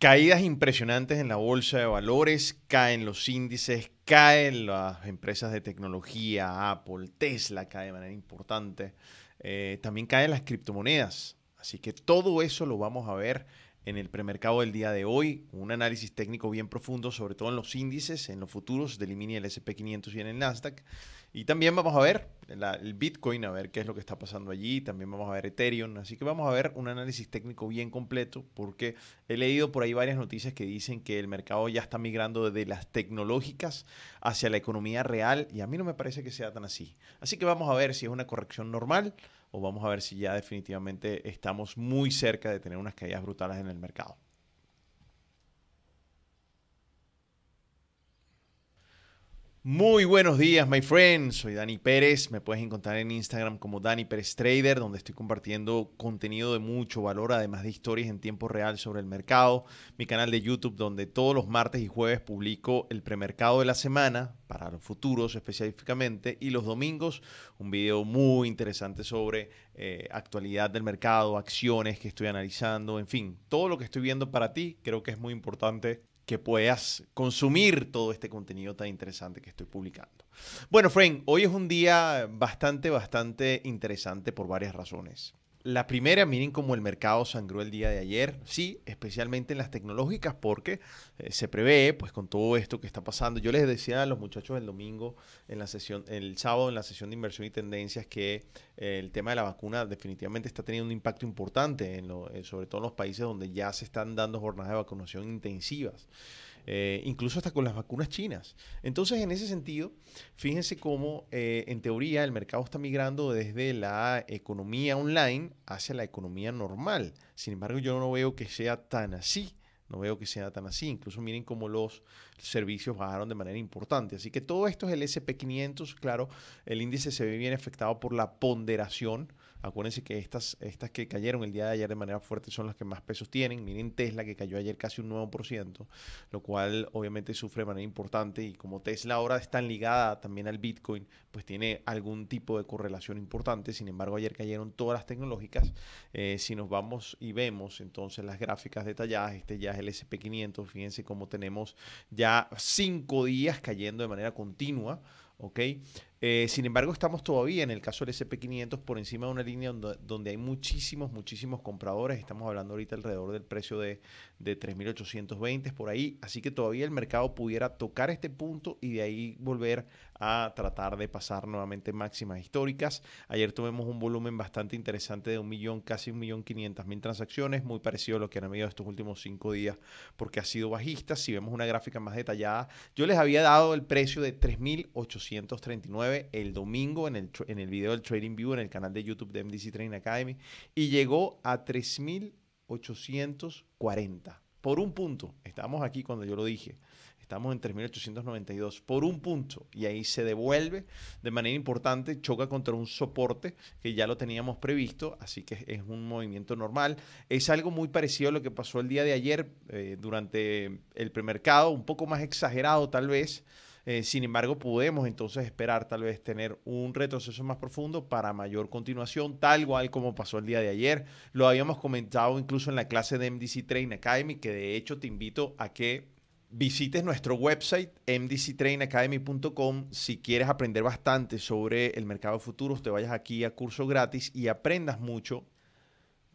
Caídas impresionantes en la bolsa de valores, caen los índices, caen las empresas de tecnología, Apple, Tesla cae de manera importante, eh, también caen las criptomonedas. Así que todo eso lo vamos a ver en el premercado del día de hoy, un análisis técnico bien profundo, sobre todo en los índices, en los futuros del IMINI, el SP500 y en el Nasdaq. Y también vamos a ver el Bitcoin, a ver qué es lo que está pasando allí. También vamos a ver Ethereum. Así que vamos a ver un análisis técnico bien completo, porque he leído por ahí varias noticias que dicen que el mercado ya está migrando desde las tecnológicas hacia la economía real, y a mí no me parece que sea tan así. Así que vamos a ver si es una corrección normal o vamos a ver si ya definitivamente estamos muy cerca de tener unas caídas brutales en el mercado. Muy buenos días, my friends. Soy Dani Pérez. Me puedes encontrar en Instagram como Dani Pérez Trader, donde estoy compartiendo contenido de mucho valor, además de historias en tiempo real sobre el mercado. Mi canal de YouTube, donde todos los martes y jueves publico el premercado de la semana, para los futuros específicamente, y los domingos un video muy interesante sobre eh, actualidad del mercado, acciones que estoy analizando, en fin, todo lo que estoy viendo para ti creo que es muy importante que puedas consumir todo este contenido tan interesante que estoy publicando. Bueno, Frank, hoy es un día bastante, bastante interesante por varias razones. La primera, miren cómo el mercado sangró el día de ayer, sí, especialmente en las tecnológicas, porque eh, se prevé, pues con todo esto que está pasando, yo les decía a los muchachos el domingo, en la sesión, el sábado en la sesión de inversión y tendencias, que eh, el tema de la vacuna definitivamente está teniendo un impacto importante, en eh, sobre todo en los países donde ya se están dando jornadas de vacunación intensivas. Eh, incluso hasta con las vacunas chinas. Entonces, en ese sentido, fíjense cómo eh, en teoría el mercado está migrando desde la economía online hacia la economía normal. Sin embargo, yo no veo que sea tan así. No veo que sea tan así. Incluso miren cómo los servicios bajaron de manera importante. Así que todo esto es el SP500. Claro, el índice se ve bien afectado por la ponderación Acuérdense que estas, estas que cayeron el día de ayer de manera fuerte son las que más pesos tienen. Miren Tesla, que cayó ayer casi un 9%, lo cual obviamente sufre de manera importante. Y como Tesla ahora está ligada también al Bitcoin, pues tiene algún tipo de correlación importante. Sin embargo, ayer cayeron todas las tecnológicas. Eh, si nos vamos y vemos entonces las gráficas detalladas, este ya es el SP500. Fíjense cómo tenemos ya cinco días cayendo de manera continua. ¿ok? Eh, sin embargo, estamos todavía en el caso del SP500 por encima de una línea donde, hay muchísimos, muchísimos compradores. Estamos hablando ahorita alrededor del precio de, de 3.820 por ahí. Así que todavía el mercado pudiera tocar este punto y de ahí volver a tratar de pasar nuevamente máximas históricas. Ayer tuvimos un volumen bastante interesante de un millón, casi un millón quinientas mil transacciones, muy parecido a lo que han habido estos últimos cinco días, porque ha sido bajista. Si vemos una gráfica más detallada, yo les había dado el precio de 3.839 el domingo en el, en video del Trading View en el canal de YouTube de MDC Trading Academy y llegó a 3.840 por un punto. estamos aquí cuando yo lo dije. Estamos en 3.892 por un punto y ahí se devuelve de manera importante, choca contra un soporte que ya lo teníamos previsto, así que es un movimiento normal. Es algo muy parecido a lo que pasó el día de ayer eh, durante el premercado, un poco más exagerado tal vez, eh, sin embargo, podemos entonces esperar tal vez tener un retroceso más profundo para mayor continuación, tal cual como pasó el día de ayer. Lo habíamos comentado incluso en la clase de MDC Train Academy, que de hecho te invito a que visites nuestro website mdctrainacademy.com si quieres aprender bastante sobre el mercado de futuros, te vayas aquí a curso gratis y aprendas mucho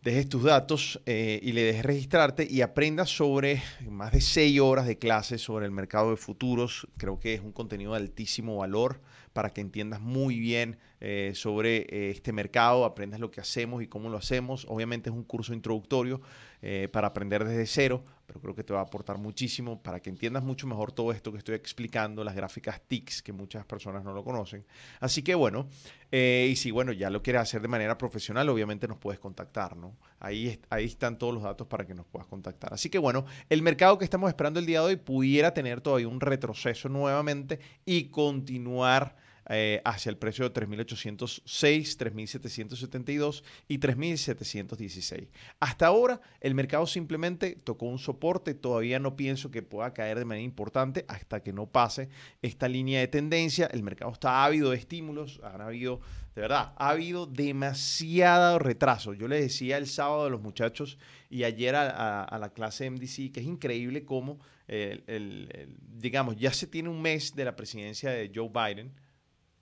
dejes tus datos eh, y le dejes registrarte y aprendas sobre más de 6 horas de clases sobre el mercado de futuros. Creo que es un contenido de altísimo valor para que entiendas muy bien eh, sobre eh, este mercado, aprendas lo que hacemos y cómo lo hacemos. Obviamente es un curso introductorio eh, para aprender desde cero, pero creo que te va a aportar muchísimo para que entiendas mucho mejor todo esto que estoy explicando, las gráficas TICs, que muchas personas no lo conocen. Así que bueno, y si bueno, ya lo quieres hacer de manera profesional, obviamente nos puedes contactar, ¿no? Ahí, ahí están todos los datos para que nos puedas contactar. Así que bueno, el mercado que estamos esperando el día de hoy pudiera tener todavía un retroceso nuevamente y continuar eh, hacia el precio de 3.806, 3.772 y 3.716. Hasta ahora el mercado simplemente tocó un soporte, todavía no pienso que pueda caer de manera importante hasta que no pase esta línea de tendencia. El mercado está ávido de estímulos, han habido, de verdad, ha habido demasiado retraso. Yo les decía el sábado a los muchachos y ayer a, la clase MDC que es increíble cómo, digamos, ya se tiene un mes de la presidencia de Joe Biden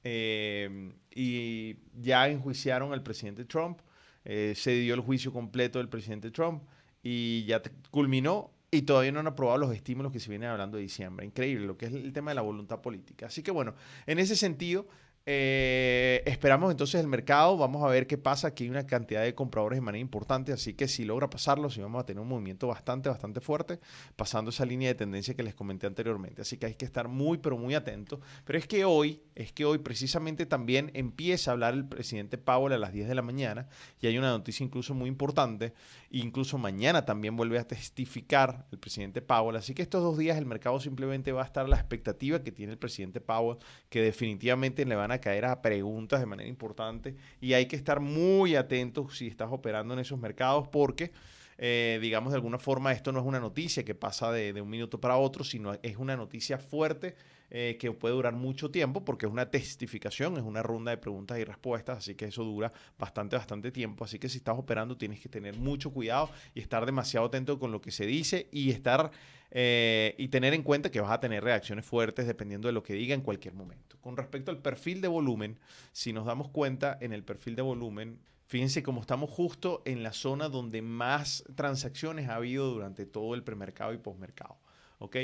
Em, y ya enjuiciaron al presidente Trump, eh, se dio el juicio completo del presidente Trump y ya culminó y todavía no han aprobado los estímulos que se vienen hablando de diciembre. Increíble lo que es el tema de la voluntad política. Así que bueno, en ese sentido, eh, esperamos entonces el mercado, vamos a ver qué pasa. Aquí hay una cantidad de compradores de manera importante, así que si logra pasarlo, si vamos a tener un movimiento bastante, bastante fuerte, pasando esa línea de tendencia que les comenté anteriormente. Así que hay que estar muy, pero muy atentos. Pero es que hoy, es que hoy precisamente también empieza a hablar el presidente Powell a las 10 de la mañana y hay una noticia incluso muy importante. Incluso mañana también vuelve a testificar el presidente Powell. Así que estos dos días el mercado simplemente va a estar a la expectativa que tiene el presidente Powell, que definitivamente le van a caer a preguntas de manera importante y hay que estar muy atentos si estás operando en esos mercados porque... Eh, digamos de alguna forma, esto no es una noticia que pasa de, un minuto para otro, sino es una noticia fuerte eh, que puede durar mucho tiempo porque es una testificación, es una ronda de preguntas y respuestas, así que eso dura bastante, bastante tiempo. Así que si estás operando tienes que tener mucho cuidado y estar demasiado atento con lo que se dice y estar... Eh, y tener en cuenta que vas a tener reacciones fuertes dependiendo de lo que diga en cualquier momento. Con respecto al perfil de volumen, si nos damos cuenta en el perfil de volumen, fíjense cómo estamos justo en la zona donde más transacciones ha habido durante todo el premercado y postmercado. ¿ok?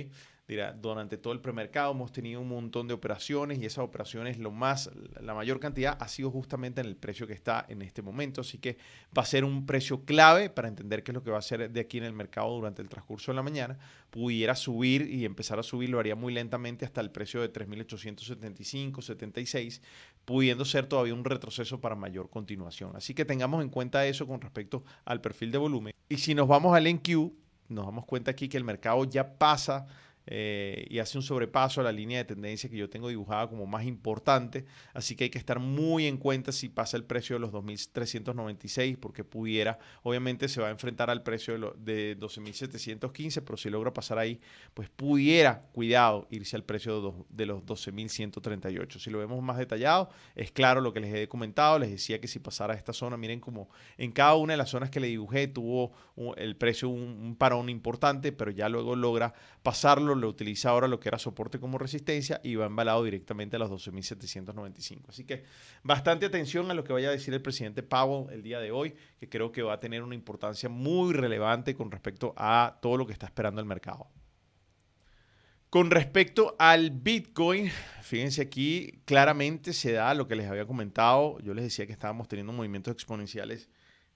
durante todo el premercado hemos tenido un montón de operaciones y esas operaciones, lo más, la mayor cantidad ha sido justamente en el precio que está en este momento. Así que va a ser un precio clave para entender qué es lo que va a ser de aquí en el mercado durante el transcurso de la mañana. Pudiera subir y empezar a subir, lo haría muy lentamente hasta el precio de 3.875, 76, pudiendo ser todavía un retroceso para mayor continuación. Así que tengamos en cuenta eso con respecto al perfil de volumen. Y si nos vamos al NQ, nos damos cuenta aquí que el mercado ya pasa eh, y hace un sobrepaso a la línea de tendencia que yo tengo dibujada como más importante. Así que hay que estar muy en cuenta si pasa el precio de los 2.396 porque pudiera, obviamente se va a enfrentar al precio de, de 12.715, pero si logra pasar ahí, pues pudiera, cuidado, irse al precio de, los 12.138. Si lo vemos más detallado, es claro lo que les he comentado, les decía que si pasara a esta zona, miren como en cada una de las zonas que le dibujé tuvo el precio un parón importante, pero ya luego logra pasarlo lo utiliza ahora lo que era soporte como resistencia y va embalado directamente a los 12.795. Así que bastante atención a lo que vaya a decir el presidente Powell el día de hoy, que creo que va a tener una importancia muy relevante con respecto a todo lo que está esperando el mercado. Con respecto al Bitcoin, fíjense aquí, claramente se da lo que les había comentado. Yo les decía que estábamos teniendo movimientos exponenciales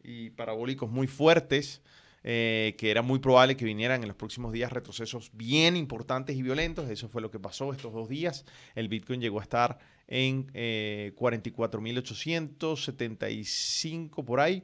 y parabólicos muy fuertes. Eh, que era muy probable que vinieran en los próximos días retrocesos bien importantes y violentos. Eso fue lo que pasó estos dos días. El Bitcoin llegó a estar en 44.875 eh, por ahí.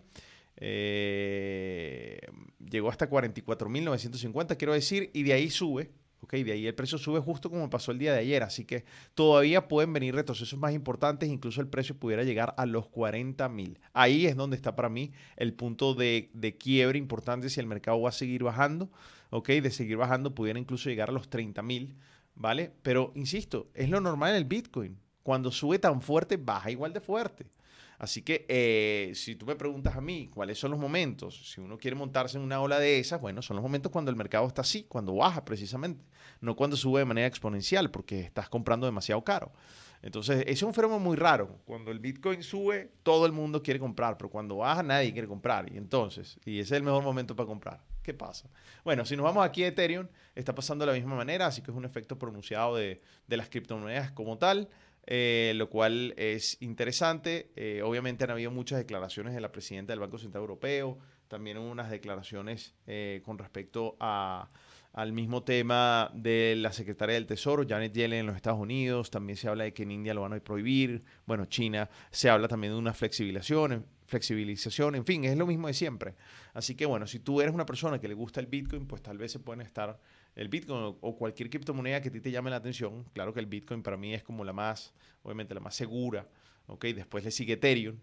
Eh, llegó hasta 44.950, quiero decir, y de ahí sube Ok, de ahí el precio sube justo como pasó el día de ayer, así que todavía pueden venir retrocesos más importantes, incluso el precio pudiera llegar a los 40 mil. Ahí es donde está para mí el punto de, de, quiebre importante si el mercado va a seguir bajando, ok, de seguir bajando pudiera incluso llegar a los 30 mil, ¿vale? Pero insisto, es lo normal en el Bitcoin, cuando sube tan fuerte, baja igual de fuerte. Así que eh, si tú me preguntas a mí cuáles son los momentos, si uno quiere montarse en una ola de esas, bueno, son los momentos cuando el mercado está así, cuando baja precisamente, no cuando sube de manera exponencial porque estás comprando demasiado caro. Entonces, ese es un fenómeno muy raro. Cuando el Bitcoin sube, todo el mundo quiere comprar, pero cuando baja, nadie quiere comprar. Y entonces, y ese es el mejor momento para comprar. ¿Qué pasa? Bueno, si nos vamos aquí a Ethereum, está pasando de la misma manera, así que es un efecto pronunciado de, de las criptomonedas como tal. Eh, lo cual es interesante. Eh, obviamente han habido muchas declaraciones de la presidenta del Banco Central Europeo, también unas declaraciones eh, con respecto a, al mismo tema de la secretaria del Tesoro, Janet Yellen en los Estados Unidos, también se habla de que en India lo van a prohibir, bueno, China, se habla también de una flexibilización, flexibilización, en fin, es lo mismo de siempre. Así que bueno, si tú eres una persona que le gusta el Bitcoin, pues tal vez se pueden estar el Bitcoin o cualquier criptomoneda que a ti te llame la atención. Claro que el Bitcoin para mí es como la más, obviamente la más segura, ¿ok? Después le sigue Ethereum.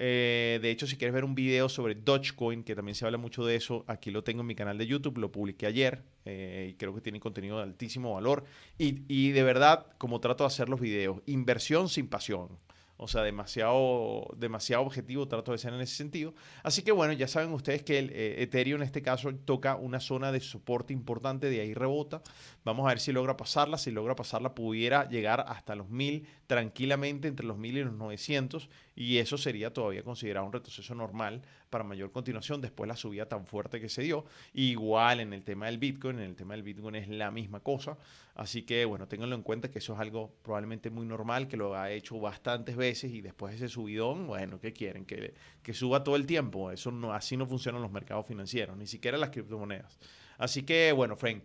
Eh, de hecho, si quieres ver un video sobre Dogecoin, que también se habla mucho de eso, aquí lo tengo en mi canal de YouTube, lo publiqué ayer eh, y creo que tiene contenido de altísimo valor. y de verdad, como trato de hacer los videos, inversión sin pasión o sea, demasiado, demasiado objetivo trato de ser en ese sentido. Así que bueno, ya saben ustedes que el eh, Ethereum en este caso toca una zona de soporte importante, de ahí rebota. Vamos a ver si logra pasarla, si logra pasarla pudiera llegar hasta los 1000 tranquilamente, entre los 1000 y los 900 y eso sería todavía considerado un retroceso normal para mayor continuación después de la subida tan fuerte que se dio. Igual en el tema del Bitcoin, en el tema del Bitcoin es la misma cosa, así que bueno, ténganlo en cuenta que eso es algo probablemente muy normal, que lo ha hecho bastantes veces y después de ese subidón, bueno, ¿qué quieren? Que, que suba todo el tiempo, eso no, así no funcionan los mercados financieros, ni siquiera las criptomonedas. Así que bueno, Frank.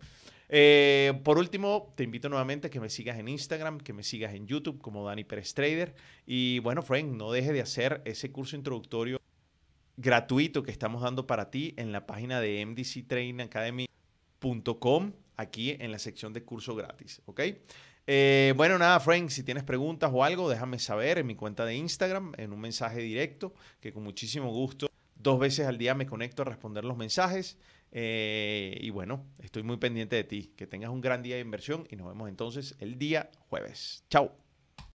Eh, por último, te invito nuevamente a que me sigas en Instagram, que me sigas en YouTube como Dani Pérez Trader. Y bueno, Frank, no deje de hacer ese curso introductorio gratuito que estamos dando para ti en la página de mdctrainingacademy.com, aquí en la sección de curso gratis, ¿ok? Eh, bueno, nada, Frank, si tienes preguntas o algo, déjame saber en mi cuenta de Instagram, en un mensaje directo, que con muchísimo gusto dos veces al día me conecto a responder los mensajes. Eh, y bueno, estoy muy pendiente de ti. Que tengas un gran día de inversión y nos vemos entonces el día jueves. Chao.